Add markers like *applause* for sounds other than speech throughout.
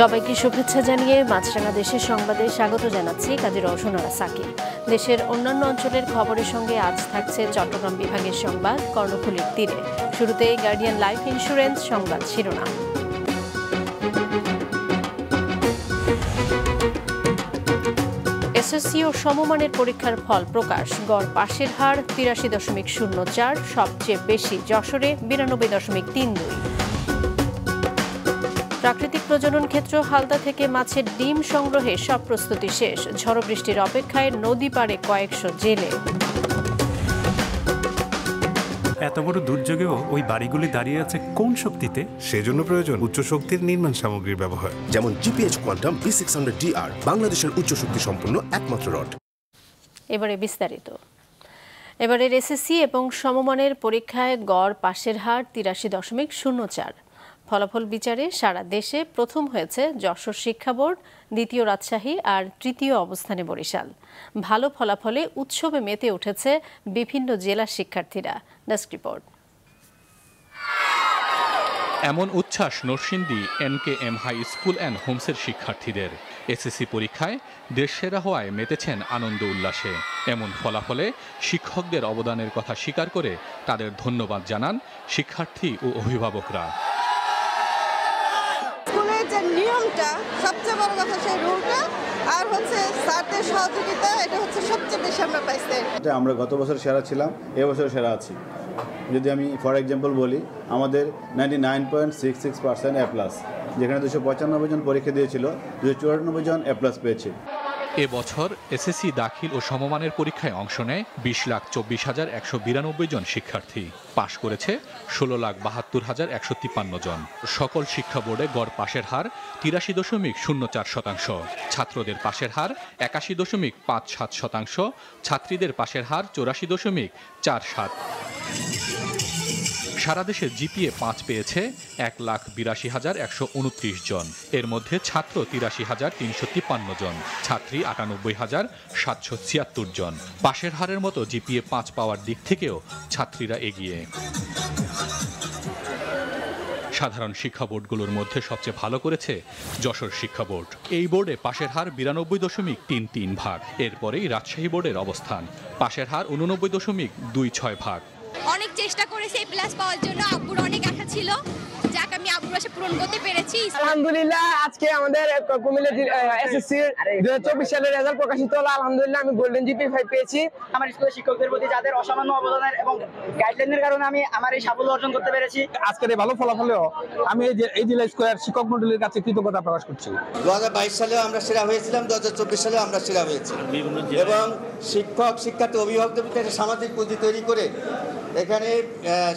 সবাইকে শুভেচ্ছা জানিয়ে মাছরাঙা দেশের সংবাদে স্বাগত জানাচ্ছি কাজী রওশনারা সাকি দেশের অন্যান্য অঞ্চলের খবরের সঙ্গে আজ থাকছে চট্টগ্রাম বিভাগের সংবাদ কর্ণফুলির তীরে শুরুতে গার্ডিয়ান লাইফ ইন্স্যুরেন্স সংবাদ শিরোনাম এসএসসি ও সমমানের পরীক্ষার ফল প্রকাশ গড় পাশের হার তিরাশি দশমিক শূন্য চার সবচেয়ে বেশি যশোরে বিরানব্বই দশমিক তিন দুই প্রাকৃতিক প্রজনন ক্ষেত্র হালদা থেকে মাছের ডিম সংগ্রহে সব প্রস্তুতি শেষ ঝড় বৃষ্টির অপেক্ষায় নদী পারে কয়েকশো জেলে এত বড় দুর্যোগেও ওই বাড়িগুলি দাঁড়িয়ে আছে কোন শক্তিতে সেজন্য প্রয়োজন উচ্চ শক্তির নির্মাণ সামগ্রীর ব্যবহার যেমন GPH quantum B six hundred DR বাংলাদেশের উচ্চ শক্তি সম্পন্ন একমাত্র রড এবারে বিস্তারিত এবারের এসএসসি এবং সমমানের পরীক্ষায় গড় পাশের হার তিরাশি দশমিক শূন্য চার ফলাফল বিচারে সারা দেশে প্রথম হয়েছে যশোর শিক্ষা বোর্ড দ্বিতীয় রাজশাহী আর তৃতীয় অবস্থানে বরিশাল ভালো ফলাফলে উৎসবে মেতে উঠেছে বিভিন্ন জেলার শিক্ষার্থীরা ডেস্ক রিপোর্ট এমন উচ্ছ্বাস Narsingdi N K M high school and হোমসের শিক্ষার্থীদের এসএসসি পরীক্ষায় দেশ সেরা হওয়ায় মেতেছেন আনন্দ উল্লাসে এমন ফলাফলে শিক্ষকদের অবদানের কথা স্বীকার করে তাদের ধন্যবাদ জানান শিক্ষার্থী ও অভিভাবকরা রুলটা সবচেয়ে বড় কথা সেই রুলটা আর হচ্ছে স্যারদের সহযোগিতা এটা হচ্ছে সবচেয়ে বেশি আমরা পাইছি আমরা গত বছর সেরা ছিলাম এবছর সেরা আছি যদি আমি ফর এক্সাম্পল বলি আমাদের ninety nine point six six percent A plus যেখানে দুশো পঁচানব্বই জন পরীক্ষা দিয়েছিল দুশো চুরানব্বই জন এ প্লাস পেয়েছে এ বছর এসএসসি দাখিল ও সমমানের পরীক্ষায় অংশ নেয় বিশ লাখ চব্বিশ হাজার একশো বিরানব্বই জন শিক্ষার্থী পাশ করেছে ষোলো লাখ বাহাত্তর হাজার একশো তিপ্পান্ন জন সকল শিক্ষা বোর্ডে গড় পাশের হার তিরাশি দশমিক শূন্য চার শতাংশ ছাত্রদের পাশের হার একাশি দশমিক পাঁচ সাত শতাংশ ছাত্রীদের পাশের হার চৌরাশি দশমিক চার সাত সারা দেশে জিপিএ পাঁচ পেয়েছে এক লাখ বিরাশি হাজার একশো উনত্রিশ জন এর মধ্যে ছাত্র তিরাশি হাজার তিনশো তিপ্পান্ন জন ছাত্রী আটানব্বই হাজার সাতশো ছিয়াত্তর জন পাশের হারের মতো জিপিএ পাঁচ পাওয়ার দিক থেকেও ছাত্রীরা এগিয়ে সাধারণ শিক্ষা বোর্ডগুলোর মধ্যে সবচেয়ে ভালো করেছে যশোর শিক্ষা বোর্ড এই বোর্ডে পাশের হার বিরানব্বই দশমিক তিন তিন ভাগ এরপরেই রাজশাহী বোর্ডের অবস্থান পাশের হার উননব্বই দশমিক দুই ছয় ভাগ অনেক চেষ্টা করেছি এই প্লাস পাওয়ার জন্য আব্বুর অনেক আশা ছিল যাক আমি আব্বুর আশা পূরণ করতে পেরেছি আলহামদুলিল্লাহ আজকে আমাদের কুমিল্লা এসএসসি দুই চব্বিশ সালের রেজাল্ট প্রকাশিত হলো আলহামদুলিল্লাহ আমি গোল্ডেন জিপি ফাইভ পেয়েছি আমার স্কুলের শিক্ষকদের প্রতি যাদের অসামান্য অবদানের এবং গাইডলাইনের কারণে আমি আমার এই সাফল্য অর্জন করতে পেরেছি আজকের এই ভালো ফলাফলেও আমি এই যে এই জেলা স্কোয়ার শিক্ষক মন্ডলীর কাছে কৃতজ্ঞতা প্রকাশ করছি দু হাজার বাইশ সালেও আমরা সেরা হয়েছিলাম দু হাজার চব্বিশ সালেও আমরা সেরা হয়েছি এবং শিক্ষক শিক্ষার্থী অভিভাবকদের সামাজিক পুঁজি তৈরি করে এখানে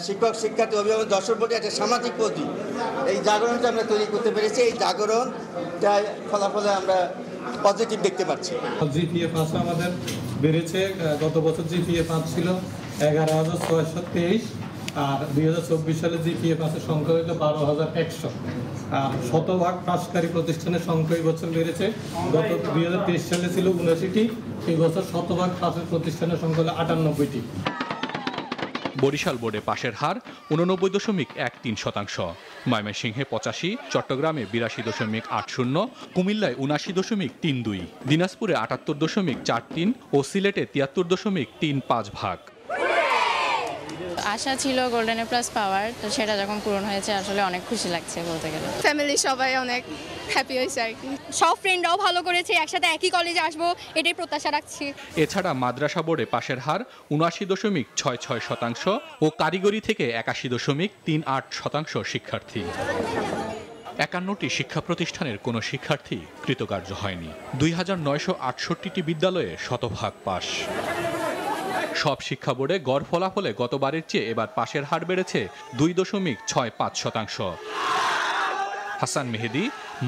শিক্ষক শিক্ষার্থী অভিভাবক দর্শক একটা সামাজিক প্রতি এই জাগরণটা আমরা তৈরি করতে পেরেছি এই জাগরণটা ফলাফলে আমরা পজিটিভ দেখতে পাচ্ছি জিপিএ পাঁচ আমাদের বেড়েছে গত বছর জিপিএ পাঁচ ছিল এগারো হাজার ছয়শো তেইশ আর দুই হাজার চব্বিশ সালে জিপিএ পাঁচের সংখ্যা হয়েছে বারো হাজার একশো আর শতভাগ পাশকারী প্রতিষ্ঠানের সংখ্যা এই বছর বেড়েছে গত দুই সালে ছিল উনাশিটি এই বছর শতভাগ পাশের প্রতিষ্ঠানের সংখ্যা হলো আটানব্বইটি বরিশাল বোর্ডে পাশের হার উননব্বই দশমিক এক তিন শতাংশ ময়মনসিংহে পঁচাশি চট্টগ্রামে বিরাশি দশমিক আট শূন্য কুমিল্লায় উনাশি দশমিক তিন দুই দিনাজপুরে আটাত্তর দশমিক চার তিন ও সিলেটে তিয়াত্তর দশমিক তিন পাঁচ ভাগ আশা ছিল গোল্ডেন প্লাস পাওয়ার তো সেটা যখন পূরণ হয়েছে আসলে অনেক খুশি লাগছে বলতে গেলে ফ্যামিলি সবাই অনেক হ্যাপি হয়েছে আর কি সব ফ্রেন্ডরাও ভালো করেছে একসাথে একই কলেজে আসবো এটাই প্রত্যাশা রাখছি এছাড়া মাদ্রাসা বোর্ডে পাশের হার উনআশি দশমিক ছয় ছয় শতাংশ ও কারিগরি থেকে একাশি দশমিক তিন আট শতাংশ শিক্ষার্থী একান্নটি শিক্ষা প্রতিষ্ঠানের কোনো শিক্ষার্থী কৃতকার্য হয়নি দুই হাজার নয়শো আটষট্টিটি বিদ্যালয়ে শতভাগ পাশ সব শিক্ষা বোর্ডে গড় ফলাফলে গতবারের চেয়ে এবার পাশের হার বেড়েছে দুই দশমিক ছয় পাঁচ শতাংশ হাসান মেহেদি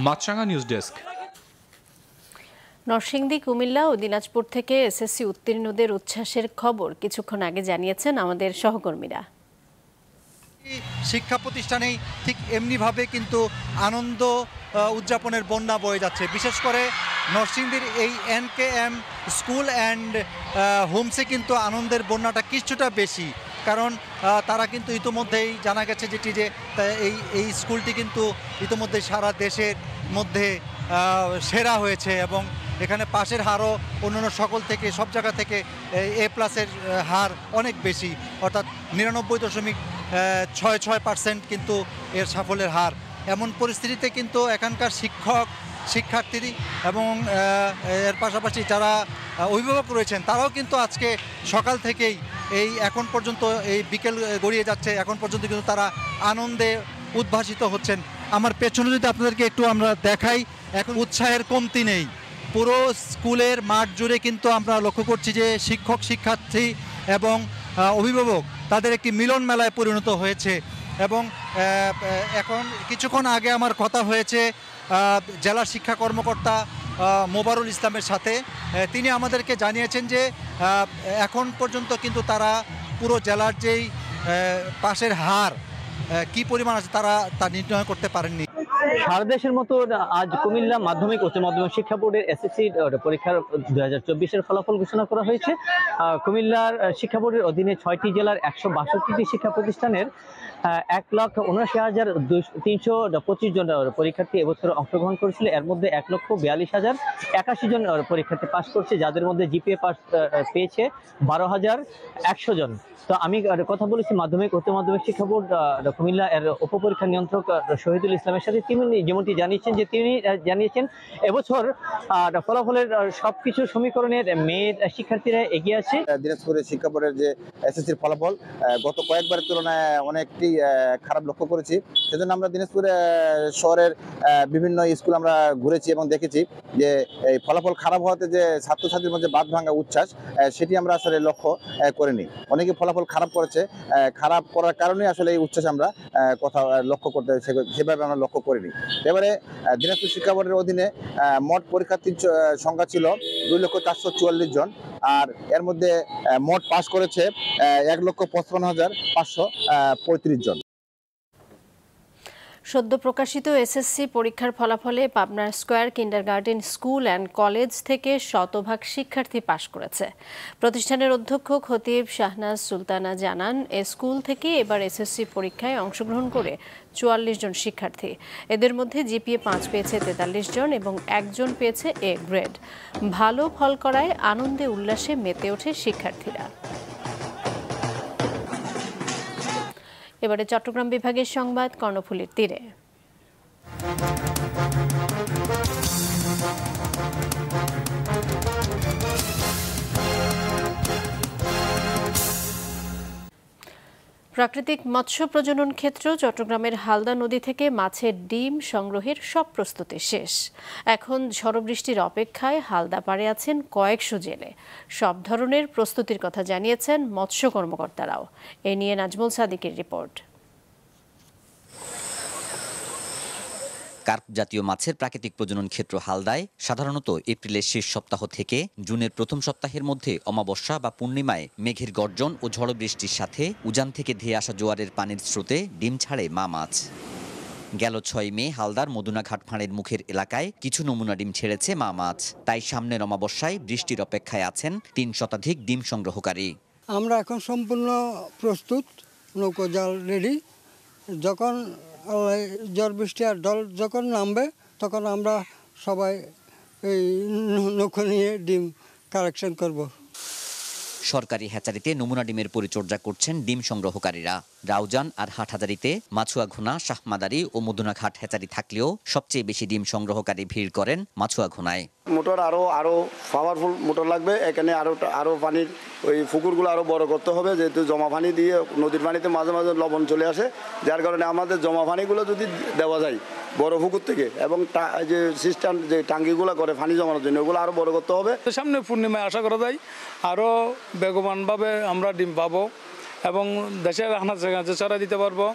মাছরাঙা নিউজ ডেস্ক নরসিংদী কুমিল্লা ও দিনাজপুর থেকে এসএসসি উত্তীর্ণদের উচ্ছ্বাসের খবর কিছুক্ষণ আগে জানিয়েছেন আমাদের সহকর্মীরা শিক্ষা প্রতিষ্ঠানেই ঠিক এমনিভাবে কিন্তু আনন্দ উদযাপনের বন্যা বয়ে যাচ্ছে বিশেষ করে নরসিংদীর এই N K M school and হোমসে কিন্তু আনন্দের বন্যাটা কিছুটা বেশি কারণ তারা কিন্তু ইতোমধ্যেই জানা গেছে যেটি যে এই এই স্কুলটি কিন্তু ইতোমধ্যেই সারা দেশের মধ্যে সেরা হয়েছে এবং এখানে পাশের হারও অন্যান্য সকল থেকে সব জায়গা থেকে এ প্লাসের হার অনেক বেশি অর্থাৎ নিরানব্বই দশমিক ছয় ছয় পার্সেন্ট কিন্তু এর সাফল্যের হার এমন পরিস্থিতিতে কিন্তু এখানকার শিক্ষক শিক্ষার্থী এবং এর পাশাপাশি যারা অভিভাবক রয়েছেন তারাও কিন্তু আজকে সকাল থেকেই এই এখন পর্যন্ত এই বিকেল গড়িয়ে যাচ্ছে এখন পর্যন্ত কিন্তু তারা আনন্দে উদ্ভাসিত হচ্ছেন আমার পেছনে যদি আপনাদেরকে একটু আমরা দেখাই এখন উৎসাহের কমতি নেই পুরো স্কুলের মাঠ জুড়ে কিন্তু আমরা লক্ষ্য করছি যে শিক্ষক শিক্ষার্থী এবং অভিভাবক তাদের একটি মিলন মেলায় পরিণত হয়েছে এবং এখন কিছুক্ষণ আগে আমার কথা হয়েছে জেলা শিক্ষা কর্মকর্তা মোবারুল ইসলামের সাথে তিনি আমাদেরকে জানিয়েছেন যে এখন পর্যন্ত কিন্তু তারা পুরো জেলার যেই পাশের হার কি পরিমাণ আছে তারা তা নির্ণয় করতে পারেননি সারা দেশের মতো আজ কুমিল্লা মাধ্যমিক উচ্চ মাধ্যমিক শিক্ষা বোর্ডের এসএসসি পরীক্ষার দু হাজার ফলাফল ঘোষণা করা হয়েছে কুমিল্লার শিক্ষা বোর্ডের অধীনে ছয়টি জেলার একশো বাষট্টিটি শিক্ষা প্রতিষ্ঠানের এক লক্ষ উনআশি হাজার তিনশো পঁচিশ জন পরীক্ষার্থী এবছর অংশগ্রহণ করেছিল এর মধ্যে এক লক্ষ বিয়াল্লিশ হাজার একাশি জন পরীক্ষার্থী পাশ করছে যাদের মধ্যে জিপিএ পাস পেয়েছে বারো হাজার একশো জন তো আমি কথা বলেছি মাধ্যমিক উচ্চ মাধ্যমিক শিক্ষা বোর্ড কুমিল্লা এর উপপরীক্ষা নিয়ন্ত্রক শহীদুল ইসলামের সাথে তিনি যেমনটি জানিয়েছেন যে তিনি জানিয়েছেন এবছর ফলাফলের সবকিছু সমীকরণের মেয়ের শিক্ষার্থীরা এগিয়ে আছে দিনাজপুরের শিক্ষা বোর্ডের যে এসএসসির ফলাফল গত কয়েকবারের তুলনায় অনেকটি খারাপ লক্ষ্য করেছি সেজন্য আমরা দিনাজপুরে শহরের বিভিন্ন স্কুল আমরা ঘুরেছি এবং দেখেছি যে এই ফলাফল খারাপ হওয়াতে যে ছাত্রছাত্রীর মধ্যে বাদ ভাঙা উচ্ছ্বাস সেটি আমরা আসলে লক্ষ্য করিনি অনেকে ফলাফল খারাপ করেছে খারাপ করার কারণে আসলে এই উচ্ছ্বাস আমরা কথা লক্ষ্য করতে সেভাবে আমরা লক্ষ্য করিনি এবারে দিনাজপুর শিক্ষা বোর্ডের অধীনে মোট পরীক্ষার্থীর সংখ্যা ছিল দুই লক্ষ চারশো চুয়াল্লিশ জন আর এর মধ্যে মোট পাস করেছে এক লক্ষ পঁচপন্ন হাজার পাঁচশো পঁয়ত্রিশ জন সদ্য প্রকাশিত এসএসসি পরীক্ষার ফলাফলে পাবনার square kindergarten school and college থেকে শতভাগ শিক্ষার্থী পাশ করেছে প্রতিষ্ঠানের অধ্যক্ষ খতিব শাহনাজ সুলতানা জানান এ স্কুল থেকে এবার এসএসসি পরীক্ষায় অংশগ্রহণ করে চুয়াল্লিশ জন শিক্ষার্থী এদের মধ্যে জিপিএ পাঁচ পেয়েছে তেতাল্লিশ জন এবং একজন পেয়েছে এ গ্রেড ভালো ফল করায় আনন্দে উল্লাসে মেতে ওঠে শিক্ষার্থীরা এবারে চট্টগ্রাম বিভাগের সংবাদ কর্ণফুলির তীরে প্রাকৃতিক মৎস্য প্রজনন ক্ষেত্র চট্টগ্রামের হালদা নদী থেকে মাছের ডিম সংগ্রহের সব প্রস্তুতি শেষ এখন ঝড়বৃষ্টির অপেক্ষায় হালদা পাড়ে আছেন কয়েকশো জেলে সব ধরনের প্রস্তুতির কথা জানিয়েছেন মৎস্য কর্মকর্তারাও এ নিয়ে নাজমুল সাদিকের রিপোর্ট কার্প জাতীয় মাছের প্রাকৃতিক প্রজনন ক্ষেত্র হালদায় সাধারণত এপ্রিলের শেষ সপ্তাহ থেকে জুনের প্রথম সপ্তাহের মধ্যে অমাবস্যা বা পূর্ণিমায় মেঘের গর্জন ও ঝড় বৃষ্টির সাথে উজান থেকে ধেয়ে আসা জোয়ারের পানির স্রোতে ডিম ছাড়ে মা মাছ গেল ছয় মে হালদার মদুনা ঘাটফাঁড়ের মুখের এলাকায় কিছু নমুনা ডিম ছেড়েছে মা মাছ তাই সামনের অমাবস্যায় বৃষ্টির অপেক্ষায় আছেন তিন শতাধিক ডিম সংগ্রহকারী আমরা এখন সম্পূর্ণ প্রস্তুত নৌকো জাল রেডি যখন ঝড় বৃষ্টি আর জল যখন নামবে তখন আমরা সবাই এই নৌকো নিয়ে ডিম কালেকশন করব সরকারি হ্যাচারিতে নমুনা ডিমের পরিচর্যা করছেন ডিম সংগ্রহকারীরা রাউজান আর হাটহাজারিতে মাছুয়া ঘোনা শাহমাদারি ও মধুনাঘাট হ্যাচারি থাকলেও সবচেয়ে বেশি ডিম সংগ্রহকারী ভিড় করেন মাছুয়া ঘোনায় মোটর আরও আরও পাওয়ারফুল মোটর লাগবে এখানে আরও আরও পানির ওই পুকুরগুলো আরও বড় করতে হবে যেহেতু জমা পানি দিয়ে নদীর পানিতে মাঝে মাঝে লবণ চলে আসে যার কারণে আমাদের জমা পানিগুলো যদি দেওয়া যায় বড় পুকুর থেকে এবং যে সিস্টেম যে টাঙ্গিগুলো করে পানি জমানোর জন্য ওগুলো আরও বড় করতে হবে সামনে পূর্ণিমায় আশা করা যায় আরও বেগবানভাবে আমরা ডিম পাবো এবং দেশের আনাচে কাছে ছড়া দিতে পারবো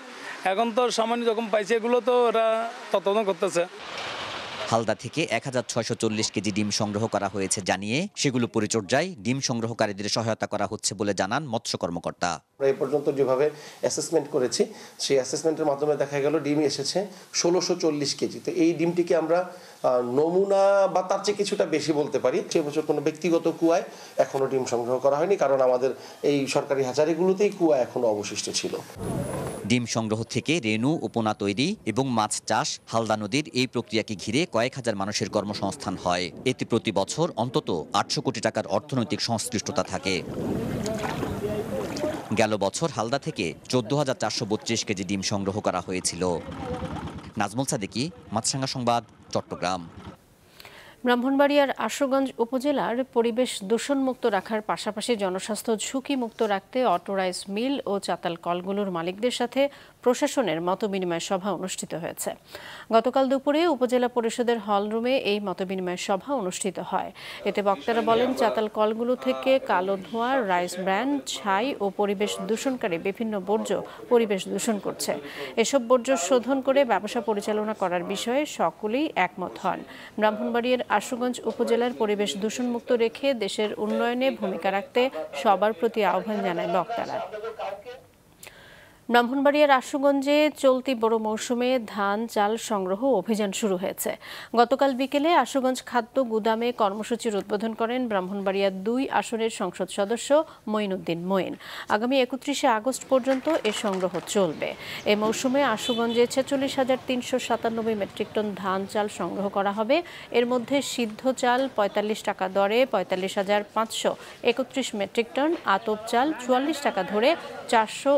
এখন তো সামান্য যখন পাইছে এগুলো তো এরা তত্ত্বাবধান করতেছে হালদা থেকে এক কেজি ডিম সংগ্রহ করা হয়েছে জানিয়ে সেগুলো পরিচর্যায় ডিম সংগ্রহকারীদের সহায়তা করা হচ্ছে বলে জানান মৎস্য কর্মকর্তা এ পর্যন্ত যেভাবে অ্যাসেসমেন্ট করেছি সেই অ্যাসেসমেন্টের মাধ্যমে দেখা গেল ডিম এসেছে ষোলোশো কেজি তো এই ডিমটিকে আমরা নমুনা বা তার চেয়ে কিছুটা বেশি বলতে পারি সে বছর কোনো ব্যক্তিগত কুয়ায় এখনও ডিম সংগ্রহ করা হয়নি কারণ আমাদের এই সরকারি হাজারিগুলোতেই কুয়া এখনও অবশিষ্ট ছিল ডিম সংগ্রহ থেকে রেণু উপনা তৈরি এবং মাছ চাষ হালদা নদীর এই প্রক্রিয়াকে ঘিরে কয়েক হাজার মানুষের কর্মসংস্থান হয় এতে প্রতি বছর অন্তত আটশো কোটি টাকার অর্থনৈতিক সংশ্লিষ্টতা থাকে গেল বছর হালদা থেকে চোদ্দ হাজার চারশো বত্রিশ কেজি ডিম সংগ্রহ করা হয়েছিল নাজমুল সাদিকি মাতসাঙ্গা সংবাদ চট্টগ্রাম ব্রাহ্মণবাড়িয়ার আশুগঞ্জ উপজেলার পরিবেশ দূষণমুক্ত রাখার পাশাপাশি জনস্বাস্থ্য ঝুঁকি মুক্ত রাখতে অটোরাইজ মিল ও চাতাল কলগুলোর মালিকদের সাথে প্রশাসনের মতবিনিময় সভা অনুষ্ঠিত হয়েছে গতকাল দুপুরে উপজেলা পরিষদের হলরুমে এই মতবিনিময় সভা অনুষ্ঠিত হয় এতে বক্তারা বলেন চাতাল কলগুলো থেকে কালো ধোঁয়া রাইস ব্র্যান্ড ছাই ও পরিবেশ দূষণকারী বিভিন্ন বর্জ্য পরিবেশ দূষণ করছে এসব বর্জ্য শোধন করে ব্যবসা পরিচালনা করার বিষয়ে সকলেই একমত হন ব্রাহ্মণবাড়িয়ার আশুগঞ্জ উপজেলার পরিবেশ দূষণমুক্ত রেখে দেশের উন্নয়নে ভূমিকা রাখতে সবার প্রতি আহ্বান জানায় বক্তারা ব্রাহ্মণবাড়িয়ার আশুগঞ্জে চলতি বড় মৌসুমে ধান চাল সংগ্রহ অভিযান শুরু হয়েছে গতকাল বিকেলে আশুগঞ্জ খাদ্য গুদামে কর্মসূচির উদ্বোধন করেন ব্রাহ্মণবাড়িয়ার দুই আসনের সংসদ সদস্য মঈনুদ্দিন মঈন আগামী একত্রিশে আগস্ট পর্যন্ত এ সংগ্রহ চলবে এ মৌসুমে আশুগঞ্জে ছেচল্লিশ হাজার তিনশো সাতানব্বই মেট্রিক টন ধান চাল সংগ্রহ করা হবে এর মধ্যে সিদ্ধ চাল পঁয়তাল্লিশ টাকা দরে পঁয়তাল্লিশ হাজার পাঁচশো একত্রিশ মেট্রিক টন আতপ চাল চুয়াল্লিশ টাকা ধরে চারশো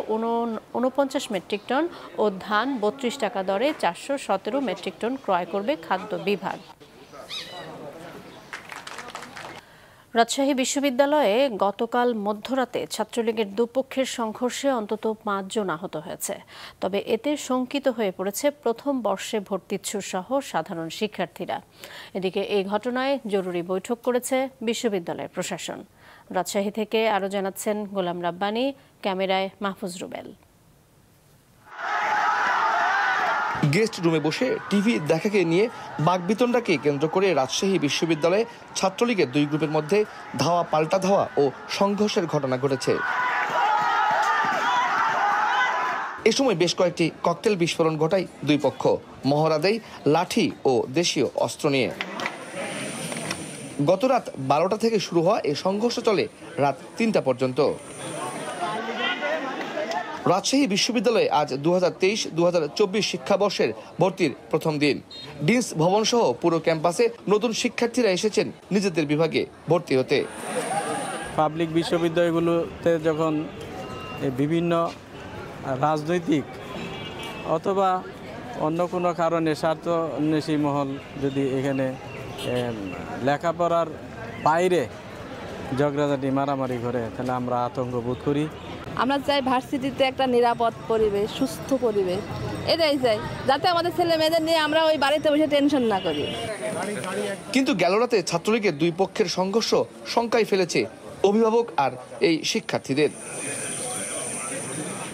উনপঞ্চাশ মেট্রিক টন ও ধান বত্রিশ টাকা দরে চারশো সতেরো মেট্রিক টন ক্রয় করবে খাদ্য বিভাগ রাজশাহী বিশ্ববিদ্যালয়ে গতকাল মধ্যরাতে ছাত্রলীগের দুপক্ষের সংঘর্ষে অন্তত পাঁচজন আহত হয়েছে তবে এতে শঙ্কিত হয়ে পড়েছে প্রথম বর্ষে ভর্তিচ্ছু সহ সাধারণ শিক্ষার্থীরা এদিকে এই ঘটনায় জরুরি বৈঠক করেছে বিশ্ববিদ্যালয়ের প্রশাসন রাজশাহী থেকে আরও জানাচ্ছেন গোলাম রাব্বানি ক্যামেরায় মাহফুজ রুবেল গেস্ট রুমে বসে টিভি দেখাকে নিয়ে বাগবিতণ্ডাকে কেন্দ্র করে রাজশাহী বিশ্ববিদ্যালয়ে ছাত্রলীগের দুই গ্রুপের মধ্যে ধাওয়া পাল্টা ধাওয়া ও সংঘর্ষের ঘটনা ঘটেছে এ সময় বেশ কয়েকটি ককটেল বিস্ফোরণ ঘটায় দুই পক্ষ মহড়া লাঠি ও দেশীয় অস্ত্র নিয়ে গতরাত বারোটা থেকে শুরু হওয়া এ সংঘর্ষ চলে রাত তিনটা পর্যন্ত রাজশাহী বিশ্ববিদ্যালয়ে আজ দু হাজার তেইশ দু হাজার চব্বিশ শিক্ষাবর্ষের ভর্তির প্রথম দিন ডিন্স ভবন সহ পুরো ক্যাম্পাসে নতুন শিক্ষার্থীরা এসেছেন নিজেদের বিভাগে ভর্তি হতে পাবলিক বিশ্ববিদ্যালয়গুলোতে যখন বিভিন্ন রাজনৈতিক অথবা অন্য কোনো কারণে স্বার্থন্বেষী মহল যদি এখানে লেখাপড়ার বাইরে ঝগড়াঝাটি মারামারি করে তাহলে আমরা আতঙ্ক বোধ করি আমরা চাই ভার্সিটিতে একটা নিরাপদ পরিবেশ সুস্থ পরিবেশ এটাই চাই যাতে আমাদের ছেলে মেয়েদের নিয়ে আমরা ওই বাড়িতে বসে টেনশন না করি কিন্তু গেল রাতে ছাত্রলীগের দুই পক্ষের সংঘর্ষ শঙ্কায় ফেলেছে অভিভাবক আর এই শিক্ষার্থীদের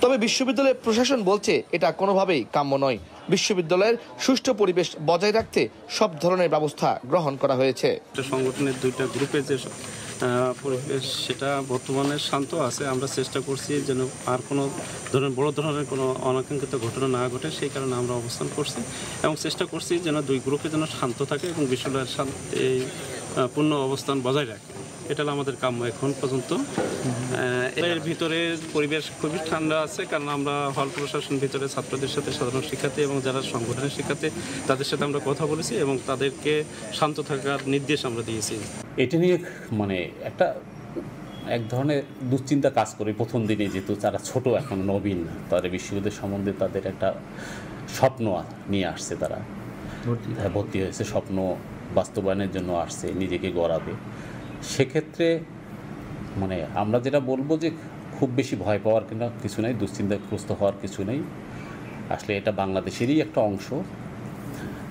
তবে বিশ্ববিদ্যালয়ের প্রশাসন বলছে এটা কোনোভাবেই কাম্য নয় বিশ্ববিদ্যালয়ের সুষ্ঠু পরিবেশ বজায় রাখতে সব ধরনের ব্যবস্থা গ্রহণ করা হয়েছে সংগঠনের দুইটা গ্রুপে যে পরিবেশ সেটা বর্তমানে শান্ত আছে আমরা চেষ্টা করছি যেন আর কোনো ধরনের বড় ধরনের কোনো অনাকাঙ্ক্ষিত ঘটনা না ঘটে সেই কারণে আমরা অবস্থান করছি এবং চেষ্টা করছি যেন দুই গ্রুপে যেন শান্ত থাকে এবং বিশ্বলয়ের শান্তি পূর্ণ অবস্থান বজায় রাখে এটা আমাদের কাম্য এখন পর্যন্ত এর ভিতরে পরিবেশ খুবই ঠান্ডা আছে কারণ আমরা হল প্রশাসন ভিতরে ছাত্রদের সাথে সাধারণ শিক্ষার্থী এবং যারা সংগঠনের শিক্ষার্থী তাদের সাথে আমরা কথা বলেছি এবং তাদেরকে শান্ত থাকার নির্দেশ আমরা দিয়েছি এটা নিয়ে মানে একটা এক ধরনের দুশ্চিন্তা কাজ করে প্রথম দিনে যেহেতু তারা ছোট এখন নবীন তাদের বিশ্ববিদ্যালয় সম্বন্ধে তাদের একটা স্বপ্ন নিয়ে আসছে তারা ভর্তি হয়েছে হ্যাঁ, স্বপ্ন বাস্তবায়নের জন্য আসছে নিজেকে গড়াবে সেক্ষেত্রে মানে আমরা যেটা বলবো যে খুব বেশি ভয় পাওয়ার কিনা কিছু নেই দুশ্চিন্তাগ্রস্ত হওয়ার কিছু নেই আসলে এটা বাংলাদেশেরই একটা অংশ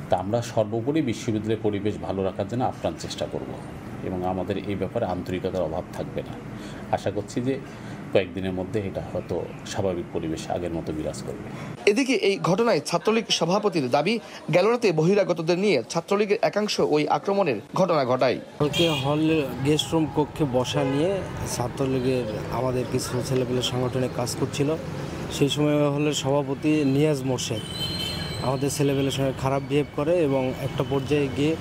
তা আমরা সর্বোপরি বিশ্ববিদ্যালয়ের পরিবেশ ভালো রাখার জন্য আপ্রাণ চেষ্টা করবো এবং আমাদের এই ব্যাপারে আন্তরিকতার অভাব থাকবে না আশা করছি যে কয়েকদিনের মধ্যে এটা হয়তো স্বাভাবিক পরিবেশে আগের মতো বিরাজ করবে এদিকে এই ঘটনায় ছাত্রলীগ সভাপতির দাবি গেল রাতে বহিরাগতদের নিয়ে ছাত্রলীগের একাংশ ওই আক্রমণের ঘটনা ঘটায় কালকে হল গেস্ট রুম কক্ষে বসা নিয়ে ছাত্রলীগের আমাদের কিছু ছেলেপেলে সংগঠনে কাজ করছিল সেই সময় হলের সভাপতি নিয়াজ মোর্শেদ আমাদের ছেলেপেলের সঙ্গে খারাপ বিহেভ করে এবং একটা পর্যায়ে গিয়ে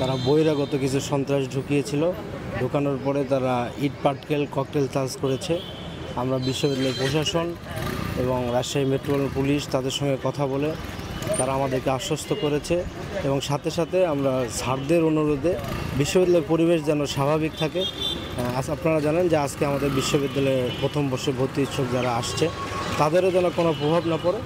তারা বহিরাগত কিছু সন্ত্রাস ঢুকিয়েছিল ঢুকানোর পরে তারা ইট পাটকেল ককটেল চার্জ করেছে আমরা বিশ্ববিদ্যালয় প্রশাসন এবং রাজশাহী মেট্রোল পুলিশ তাদের সঙ্গে কথা বলে তারা আমাদেরকে আশ্বস্ত করেছে এবং সাথে সাথে আমরা সারদের অনুরোধে বিশ্ববিদ্যালয়ের পরিবেশ যেন স্বাভাবিক থাকে আপনারা জানেন যে আজকে আমাদের বিশ্ববিদ্যালয়ে প্রথম বর্ষে ভর্তি ইচ্ছুক যারা আসছে তাদেরও যেন কোনো প্রভাব না পড়ে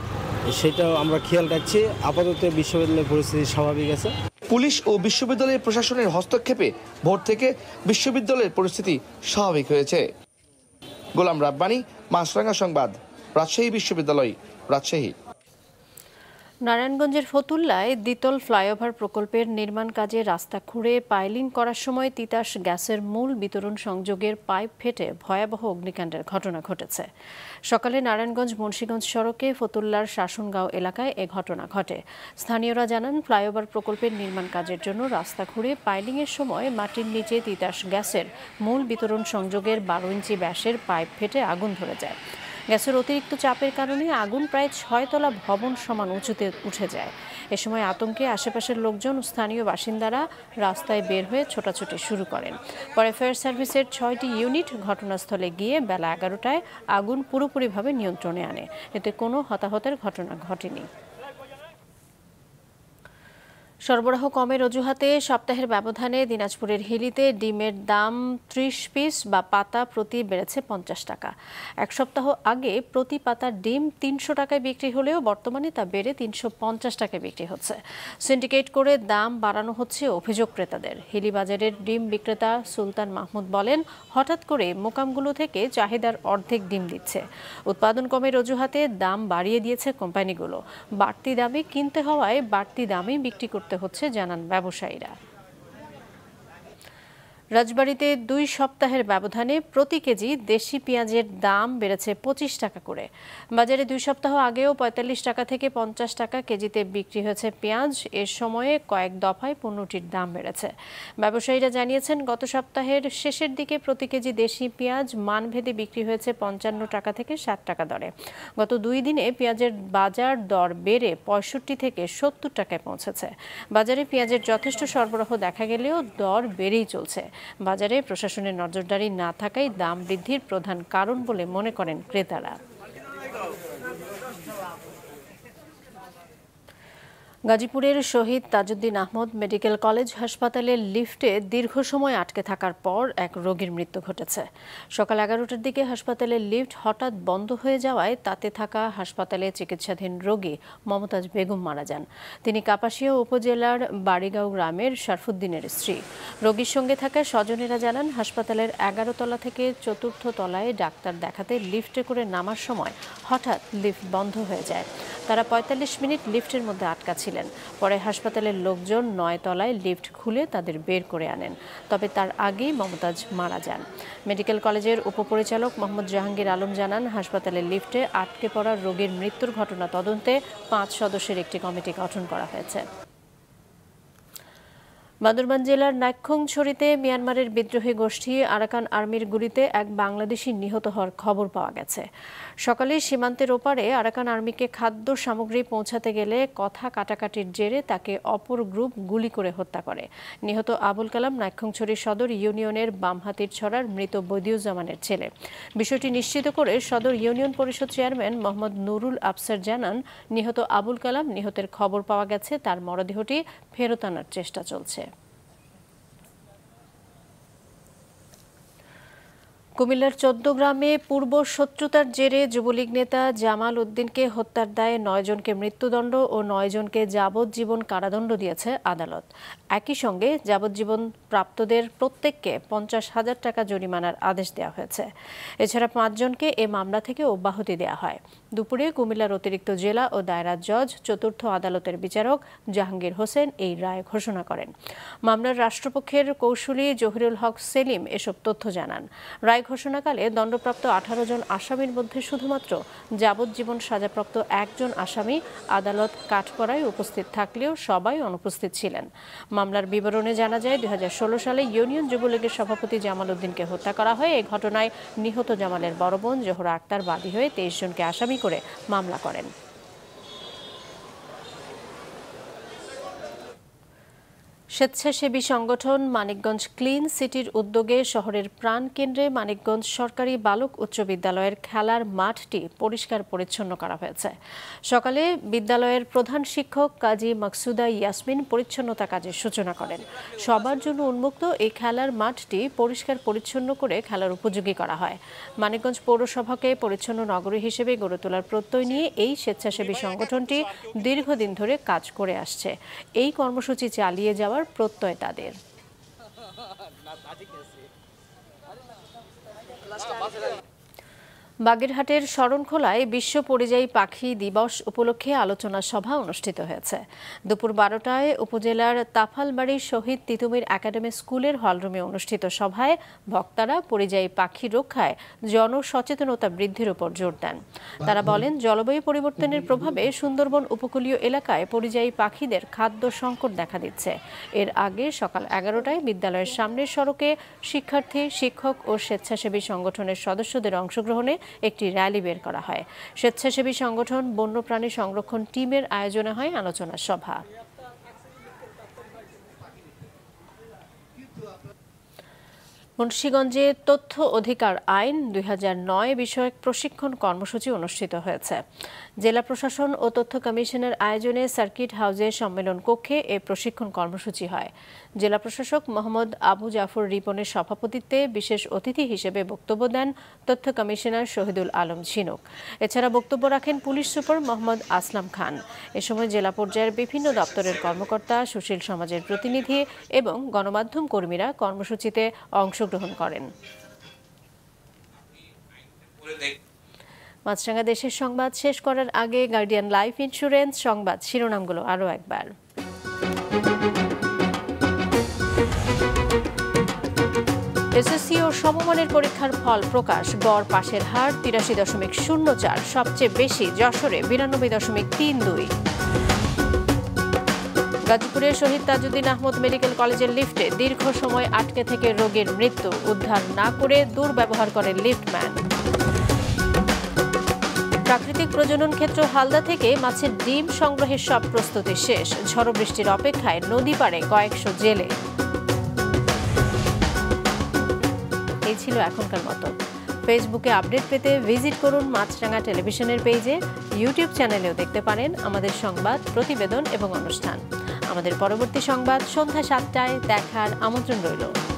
সেটাও আমরা খেয়াল রাখছি আপাতত বিশ্ববিদ্যালয়ের পরিস্থিতি স্বাভাবিক আছে পুলিশ ও বিশ্ববিদ্যালয়ের প্রশাসনের হস্তক্ষেপে ভোর থেকে বিশ্ববিদ্যালয়ের পরিস্থিতি স্বাভাবিক হয়েছে গোলাম রাব্বানি মাছরাঙা সংবাদ রাজশাহী বিশ্ববিদ্যালয় রাজশাহী নারায়ণগঞ্জের ফতুল্লায় দ্বিতল ফ্লাইওভার প্রকল্পের নির্মাণ কাজে রাস্তা খুঁড়ে পাইলিং করার সময় তিতাস গ্যাসের মূল বিতরণ সংযোগের পাইপ ফেটে ভয়াবহ অগ্নিকাণ্ডের ঘটনা ঘটেছে সকালে নারায়ণগঞ্জ মুন্সীগঞ্জ সড়কে ফতুল্লার শাসনগাঁও এলাকায় এ ঘটনা ঘটে স্থানীয়রা জানান ফ্লাইওভার প্রকল্পের নির্মাণ কাজের জন্য রাস্তা খুঁড়ে পাইলিংয়ের সময় মাটির নিচে তিতাস গ্যাসের মূল বিতরণ সংযোগের বারো ইঞ্চি ব্যাসের পাইপ ফেটে আগুন ধরে যায় গ্যাসের অতিরিক্ত চাপের কারণে আগুন প্রায় ছয়তলা ভবন সমান উঁচুতে উঠে যায় এ সময় আতঙ্কে আশেপাশের লোকজন স্থানীয় বাসিন্দারা রাস্তায় বের হয়ে ছোটাছুটি শুরু করেন পরে ফায়ার সার্ভিসের ছয়টি ইউনিট ঘটনাস্থলে গিয়ে বেলা এগারোটায় আগুন পুরোপুরিভাবে নিয়ন্ত্রণে আনে এতে কোনো হতাহতের ঘটনা ঘটেনি সরবরাহ কমের অজুহাতে সপ্তাহের ব্যবধানে দিনাজপুরের হিলিতে ডিমের দাম ত্রিশ পিস বা পাতা প্রতি বেড়েছে পঞ্চাশ টাকা এক সপ্তাহ আগে প্রতি পাতা ডিম তিনশো টাকায় বিক্রি হলেও বর্তমানে তা বেড়ে তিনশো পঞ্চাশ টাকায় বিক্রি হচ্ছে সিন্ডিকেট করে দাম বাড়ানো হচ্ছে অভিযোগ ক্রেতাদের হিলি বাজারের ডিম বিক্রেতা সুলতান মাহমুদ বলেন হঠাৎ করে মোকামগুলো থেকে চাহিদার অর্ধেক ডিম দিচ্ছে উৎপাদন কমের অজুহাতে দাম বাড়িয়ে দিয়েছে কোম্পানিগুলো বাড়তি দামে কিনতে হওয়ায় বাড়তি দামে বিক্রি করতে করতে হচ্ছে জানান ব্যবসায়ীরা রাজবাড়িতে দুই সপ্তাহের ব্যবধানে প্রতি কেজি দেশি পেঁয়াজের দাম বেড়েছে পঁচিশ টাকা করে বাজারে দুই সপ্তাহ আগেও পঁয়তাল্লিশ টাকা থেকে পঞ্চাশ টাকা কেজিতে বিক্রি হয়েছে পেঁয়াজ এ সময়ে কয়েক দফায় পণ্যটির দাম বেড়েছে ব্যবসায়ীরা জানিয়েছেন গত সপ্তাহের শেষের দিকে প্রতি কেজি দেশি পেঁয়াজ মানভেদে বিক্রি হয়েছে পঞ্চান্ন টাকা থেকে ষাট টাকা দরে গত দুই দিনে পেঁয়াজের বাজার দর বেড়ে পঁয়ষট্টি থেকে সত্তর টাকায় পৌঁছেছে বাজারে পেঁয়াজের যথেষ্ট সরবরাহ দেখা গেলেও দর বেড়েই চলছে বাজারে প্রশাসনের নজরদারি না থাকাই দাম বৃদ্ধির প্রধান কারণ বলে মনে করেন ক্রেতারা গাজীপুরের শহীদ তাজউদ্দিন আহমদ মেডিকেল কলেজ হাসপাতালের লিফটে দীর্ঘ সময় আটকে থাকার পর এক রোগীর মৃত্যু ঘটেছে সকাল এগারোটার দিকে হাসপাতালের লিফট হঠাৎ বন্ধ হয়ে যাওয়ায় তাতে থাকা হাসপাতালে চিকিৎসাধীন রোগী মমতাজ বেগম মারা যান তিনি কাপাসিয়া উপজেলার বাড়িগাঁও গ্রামের শারফুদ্দিনের স্ত্রী রোগীর সঙ্গে থাকা স্বজনেরা জানান হাসপাতালের এগারো তলা থেকে চতুর্থ তলায় ডাক্তার দেখাতে লিফটে করে নামার সময় হঠাৎ লিফট বন্ধ হয়ে যায় তারা পঁয়তাল্লিশ মিনিট লিফটের মধ্যে আটকা ছিলেন ছিলেন পরে হাসপাতালের লোকজন নয় তলায় লিফট খুলে তাদের বের করে আনেন তবে তার আগেই মমতাজ মারা যান মেডিকেল কলেজের উপপরিচালক মোহাম্মদ জাহাঙ্গীর আলম জানান হাসপাতালের লিফটে আটকে পড়া রোগীর মৃত্যুর ঘটনা তদন্তে পাঁচ সদস্যের একটি কমিটি গঠন করা হয়েছে বান্দরবান জেলার নাক্ষংছড়িতে মিয়ানমারের বিদ্রোহী গোষ্ঠী আরাকান আর্মির গুলিতে এক বাংলাদেশি নিহত হওয়ার খবর পাওয়া গেছে সকালে সীমান্তের ওপারে আরাকান আর্মিকে খাদ্য সামগ্রী পৌঁছাতে গেলে কথা কাটাকাটির জেরে তাকে অপর গ্রুপ গুলি করে হত্যা করে নিহত আবুল কালাম নাক্ষংছড়ি সদর ইউনিয়নের বামহাতির ছড়ার মৃত বদিউজ্জামানের ছেলে বিষয়টি নিশ্চিত করে সদর ইউনিয়ন পরিষদ চেয়ারম্যান মোহাম্মদ নুরুল আফসার জানান নিহত আবুল কালাম নিহতের খবর পাওয়া গেছে তার মরদেহটি ফেরত আনার চেষ্টা চলছে কুমিল্লার চোদ্দগ্রামে পূর্ব শত্রুতার জেরে যুবলীগ নেতা জামাল উদ্দিনকে হত্যার দায়ে নয়জনকে মৃত্যুদণ্ড ও নয়জনকে যাবজ্জীবন কারাদণ্ড দিয়েছে আদালত একই সঙ্গে যাবজ্জীবন প্রাপ্তদের প্রত্যেককে পঞ্চাশ হাজার টাকা জরিমানার আদেশ দেওয়া হয়েছে এছাড়া পাঁচজনকে এ মামলা থেকে অব্যাহতি দেওয়া হয় দুপুরে কুমিল্লার অতিরিক্ত জেলা ও দায়রা জজ চতুর্থ আদালতের বিচারক জাহাঙ্গীর হোসেন এই রায় ঘোষণা করেন মামলার রাষ্ট্রপক্ষের কৌশলী জহিরুল হক সেলিম এসব তথ্য জানান রায় ঘোষণাকালে দণ্ডপ্রাপ্ত আঠারো জন আসামির মধ্যে শুধুমাত্র যাবজ্জীবন সাজাপ্রাপ্ত একজন আসামি আদালত কাঠপড়ায় উপস্থিত থাকলেও সবাই অনুপস্থিত ছিলেন মামলার বিবরণে জানা যায় দুই সালে ইউনিয়ন যুবলীগের সভাপতি জামাল উদ্দিনকে হত্যা করা হয় এই ঘটনায় নিহত জামালের বড় বোন জোহরা আক্তার বাদী হয়ে তেইশ জনকে আসামি করে মামলা করেন স্বেচ্ছাসেবী সংগঠন মানিকগঞ্জ ক্লিন সিটির উদ্যোগে শহরের প্রাণকেন্দ্রে মানিকগঞ্জ সরকারি বালক উচ্চ বিদ্যালয়ের খেলার মাঠটি পরিষ্কার পরিচ্ছন্ন করা হয়েছে সকালে বিদ্যালয়ের প্রধান শিক্ষক কাজী মাকসুদা ইয়াসমিন পরিচ্ছন্নতা কাজের সূচনা করেন সবার জন্য উন্মুক্ত এই খেলার মাঠটি পরিষ্কার পরিচ্ছন্ন করে খেলার উপযোগী করা হয় মানিকগঞ্জ পৌরসভাকে পরিচ্ছন্ন নগরী হিসেবে গড়ে তোলার প্রত্যয় নিয়ে এই স্বেচ্ছাসেবী সংগঠনটি দীর্ঘদিন ধরে কাজ করে আসছে এই কর্মসূচি চালিয়ে যাওয়া দেওয়ার প্রত্যয় তাদের *laughs* বাগেরহাটের শরণখোলায় বিশ্ব পরিযায়ী পাখি দিবস উপলক্ষে আলোচনা সভা অনুষ্ঠিত হয়েছে দুপুর বারোটায় উপজেলার তাফালবাড়ির শহীদ তিতুমির একাডেমি স্কুলের হলরুমে অনুষ্ঠিত সভায় বক্তারা পরিযায়ী পাখি রক্ষায় জনসচেতনতা বৃদ্ধির উপর জোর দেন তারা বলেন জলবায়ু পরিবর্তনের প্রভাবে সুন্দরবন উপকূলীয় এলাকায় পরিযায়ী পাখিদের খাদ্য সংকট দেখা দিচ্ছে এর আগে সকাল এগারোটায় বিদ্যালয়ের সামনের সড়কে শিক্ষার্থী শিক্ষক ও স্বেচ্ছাসেবী সংগঠনের সদস্যদের অংশগ্রহণে একটি র্যালি বের করা হয় স্বেচ্ছাসেবী সংগঠন বন্যপ্রাণী সংরক্ষণ টিমের আয়োজনে হয় আলোচনা সভা মুন্সীগঞ্জে তথ্য অধিকার আইন দুই বিষয়ক প্রশিক্ষণ কর্মসূচি অনুষ্ঠিত হয়েছে জেলা প্রশাসন ও তথ্য কমিশনের আয়োজনে সার্কিট হাউজের সম্মেলন কক্ষে এ প্রশিক্ষণ কর্মসূচি হয় জেলা প্রশাসক মোহাম্মদ আবু জাফর রিপনের সভাপতিত্বে বিশেষ অতিথি হিসেবে বক্তব্য দেন তথ্য কমিশনার শহীদুল আলম ঝিনুক এছাড়া বক্তব্য রাখেন পুলিশ সুপার মোহাম্মদ আসলাম খান এ সময় জেলা পর্যায়ের বিভিন্ন দপ্তরের কর্মকর্তা সুশীল সমাজের প্রতিনিধি এবং গণমাধ্যম কর্মীরা কর্মসূচিতে অংশগ্রহণ করেন মাছরাঙা দেশের সংবাদ শেষ করার আগে গার্ডিয়ান লাইফ ইন্স্যুরেন্স সংবাদ শিরোনামগুলো আরও একবার এসএসসি ও সমমানের পরীক্ষার ফল প্রকাশ গড় পাশের হার তিরাশি দশমিক শূন্য চার সবচেয়ে বেশি যশোরে বিরানব্বই দশমিক তিন দুই গাজীপুরের শহীদ তাজুদ্দিন আহমদ মেডিকেল কলেজের লিফটে দীর্ঘ সময় আটকে থেকে রোগীর মৃত্যু উদ্ধার না করে দুর্ব্যবহার করেন লিফটম্যান প্রাকৃতিক প্রজনন ক্ষেত্র হালদা থেকে মাছের ডিম সংগ্রহের সব প্রস্তুতি শেষ ঝড় বৃষ্টির অপেক্ষায় নদী পাড়ে কয়েকশো জেলে এই ছিল এখনকার মতো ফেসবুকে আপডেট পেতে ভিজিট করুন মাছরাঙা টেলিভিশনের পেজে ইউটিউব চ্যানেলেও দেখতে পারেন আমাদের সংবাদ প্রতিবেদন এবং অনুষ্ঠান আমাদের পরবর্তী সংবাদ সন্ধ্যা সাতটায় দেখার আমন্ত্রণ রইল